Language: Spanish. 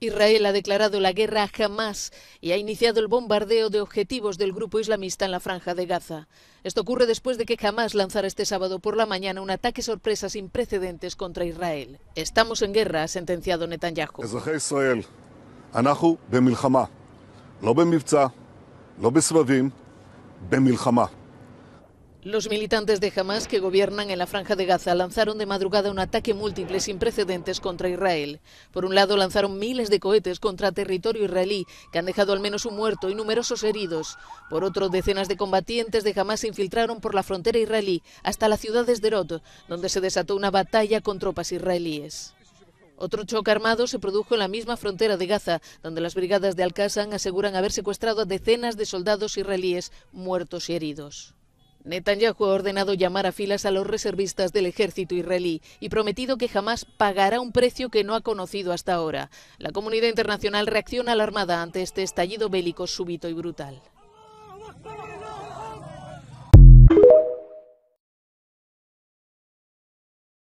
Israel ha declarado la guerra a Hamas y ha iniciado el bombardeo de objetivos del grupo islamista en la franja de Gaza. Esto ocurre después de que Hamas lanzara este sábado por la mañana un ataque sorpresa sin precedentes contra Israel. Estamos en guerra, ha sentenciado Netanyahu. Los militantes de Hamas que gobiernan en la franja de Gaza lanzaron de madrugada un ataque múltiple sin precedentes contra Israel. Por un lado, lanzaron miles de cohetes contra territorio israelí, que han dejado al menos un muerto y numerosos heridos. Por otro, decenas de combatientes de Hamas se infiltraron por la frontera israelí hasta la ciudad de Sderot, donde se desató una batalla con tropas israelíes. Otro choque armado se produjo en la misma frontera de Gaza, donde las brigadas de Al-Qassam aseguran haber secuestrado a decenas de soldados israelíes muertos y heridos. Netanyahu ha ordenado llamar a filas a los reservistas del ejército israelí y prometido que jamás pagará un precio que no ha conocido hasta ahora. La comunidad internacional reacciona alarmada ante este estallido bélico súbito y brutal.